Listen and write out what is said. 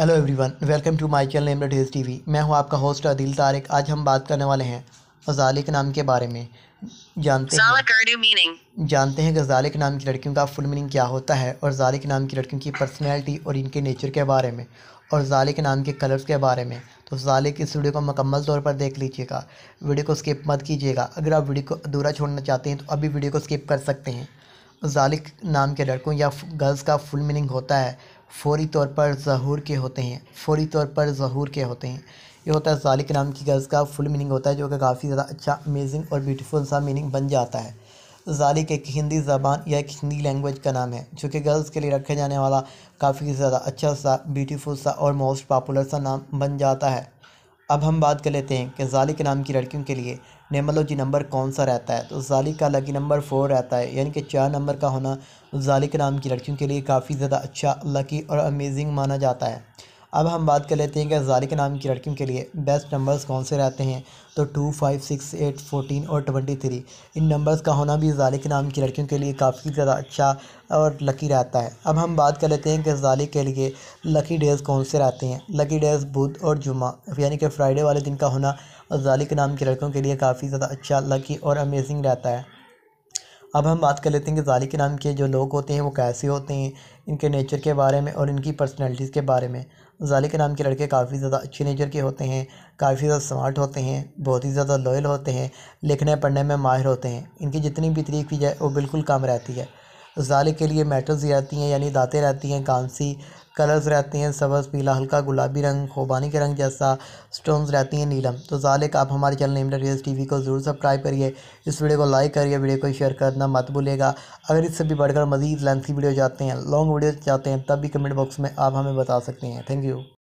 hello everyone welcome to my channel days T V मैं हूं आपका होस्ट अदिल तारिक आज हम बात करने वाले हैं गजालिक नाम के बारे में जानते हैं जानते हैं गजालिक नाम की लड़कियों का फुल मीनिंग क्या होता है और जालिक नाम की लड़कियों की पर्सनैलिटी और इनके नेचर के बारे में और जालिक नाम के कलर्स के बारे में तो जालिक इस वीडियो को मुकम्मल तौर पर देख लीजिएगा वीडियो को स्किप मत कीजिएगा अगर आप वीडियो को अधूरा छोड़ना चाहते हैं तो अभी वीडियो को स्किप कर सकते हैं जालिक नाम के लड़कों या गर्ल्स का फुल मीनिंग होता है फ़ौरी तौर पर जहूर के होते हैं फ़ौरी तौर पर जहूर के होते हैं ये होता है ज़ालिक नाम की गज़ का फुल मीनिंग होता है जो कि काफ़ी ज़्यादा अच्छा अमेजिंग और ब्यूटीफुल सा मीनिंग बन जाता है ज़ालिक एक हिंदी ज़बान या एक हिंदी लैंग्वेज का नाम है जो कि गर्ल्स के लिए रखे जाने वाला काफ़ी ज़्यादा अच्छा सा ब्यूटीफुल सा और मोस्ट पॉपुलर सा नाम बन जाता है अब हम बात कर लेते हैं कि जालिक नाम की लड़कियों के लिए नेमोलॉजी नंबर कौन सा रहता है तो जालिक का लकी नंबर फोर रहता है यानी कि चार नंबर का होना जालिक नाम की लड़कियों के लिए काफ़ी ज़्यादा अच्छा लकी और अमेजिंग माना जाता है अब हम बात कर लेते हैं कि जारिक नाम की लड़कियों के लिए बेस्ट नंबर्स कौन से रहते हैं तो two five six eight fourteen और ट्वेंटी थ्री इन नंबर्स का होना भी जालिक नाम की लड़कियों के लिए काफ़ी ज़्यादा अच्छा और लकी रहता है अब हम बात कर लेते हैं कि जालिक के लिए लकी डेज़ कौन से रहते हैं लकी डेज़ बुध और जुमा यानी कि फ्राइडे वाले दिन का होना जालिक नाम की लड़कियों के लिए काफ़ी ज़्यादा अच्छा लकी और अमेजिंग रहता है अब हम बात कर लेते हैं कि ज़ालिक नाम के जो लोग होते हैं वो कैसे होते हैं इनके नेचर के बारे में और इनकी पर्सनैलिटीज़ के बारे में ज़ालिक नाम के लड़के काफ़ी ज़्यादा अच्छे नेचर के होते हैं काफ़ी ज़्यादा स्मार्ट होते हैं बहुत ही ज़्यादा लॉयल होते हैं लिखने पढ़ने में माहिर होते हैं इनकी जितनी भी तरीक की जाए वो बिल्कुल कम रहती है ज़ाले के लिए मेटल्स रहती हैं यानी दातें रहती हैं कांसी कलर्स रहते हैं सब्ज़ पीला हल्का गुलाबी रंग खूबानी के रंग जैसा स्टोन्स रहती हैं नीलम तो ज़ालिक आप हमारे चैनल नेमडर रेस टी को ज़रूर सब्सक्राइब करिए इस वीडियो को लाइक करिए वीडियो को शेयर करना मत भूलेगा अगर इससे भी बढ़कर मजीद लेंथी वीडियो जाते हैं लॉन्ग वीडियो चाहते हैं तब भी कमेंट बॉक्स में आप हमें बता सकते हैं थैंक यू